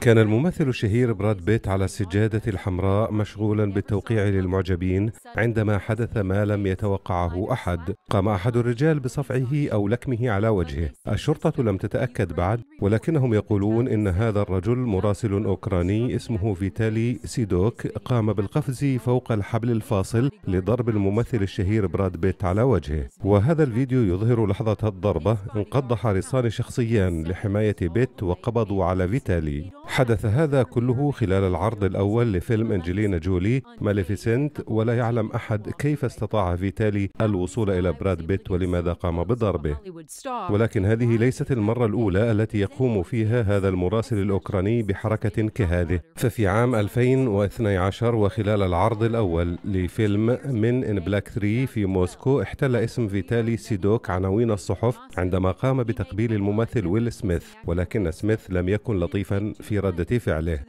كان الممثل الشهير براد بيت على السجادة الحمراء مشغولا بالتوقيع للمعجبين عندما حدث ما لم يتوقعه أحد قام أحد الرجال بصفعه أو لكمه على وجهه الشرطة لم تتأكد بعد ولكنهم يقولون إن هذا الرجل مراسل أوكراني اسمه فيتالي سيدوك قام بالقفز فوق الحبل الفاصل لضرب الممثل الشهير براد بيت على وجهه وهذا الفيديو يظهر لحظة الضربة انقض حارسان شخصيان لحماية بيت وقبضوا على فيتالي حدث هذا كله خلال العرض الأول لفيلم أنجلينا جولي ماليفيسنت ولا يعلم أحد كيف استطاع فيتالي الوصول إلى براد بيت ولماذا قام بضربه ولكن هذه ليست المرة الأولى التي يقوم فيها هذا المراسل الأوكراني بحركة كهذه ففي عام 2012 وخلال العرض الأول لفيلم من إن بلاك 3 في موسكو احتل اسم فيتالي سيدوك عناوين الصحف عندما قام بتقبيل الممثل ويل سميث ولكن سميث لم يكن لطيفا في ردة فعله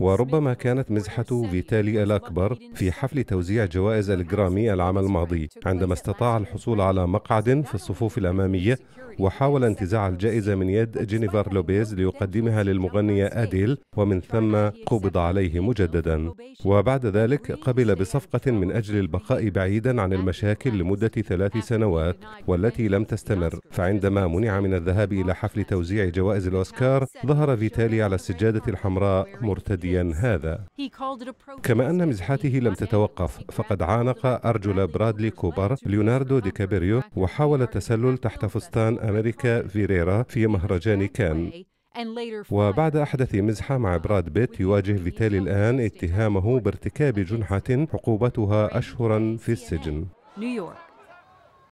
وربما كانت مزحة فيتالي الأكبر في حفل توزيع جوائز الجرامي العام الماضي عندما استطاع الحصول على مقعد في الصفوف الأمامية وحاول انتزاع الجائزة من يد جينيفر لوبيز ليقدمها للمغنية أديل ومن ثم قبض عليه مجددا وبعد ذلك قبل بصفقة من أجل البقاء بعيدا عن المشاكل لمدة ثلاث سنوات والتي لم تستمر فعندما منع من الذهاب إلى حفل توزيع جوائز الأوسكار ظهر فيتالي الجبل على السجادة الحمراء مرتديا هذا كما أن مزحاته لم تتوقف فقد عانق أرجل برادلي كوبر ليوناردو دي كابريو وحاول التسلل تحت فستان أمريكا فيريرا في مهرجان كان وبعد أحدث مزحة مع براد بيت يواجه فيتالي الآن اتهامه بارتكاب جنحة عقوبتها أشهرا في السجن نيويورك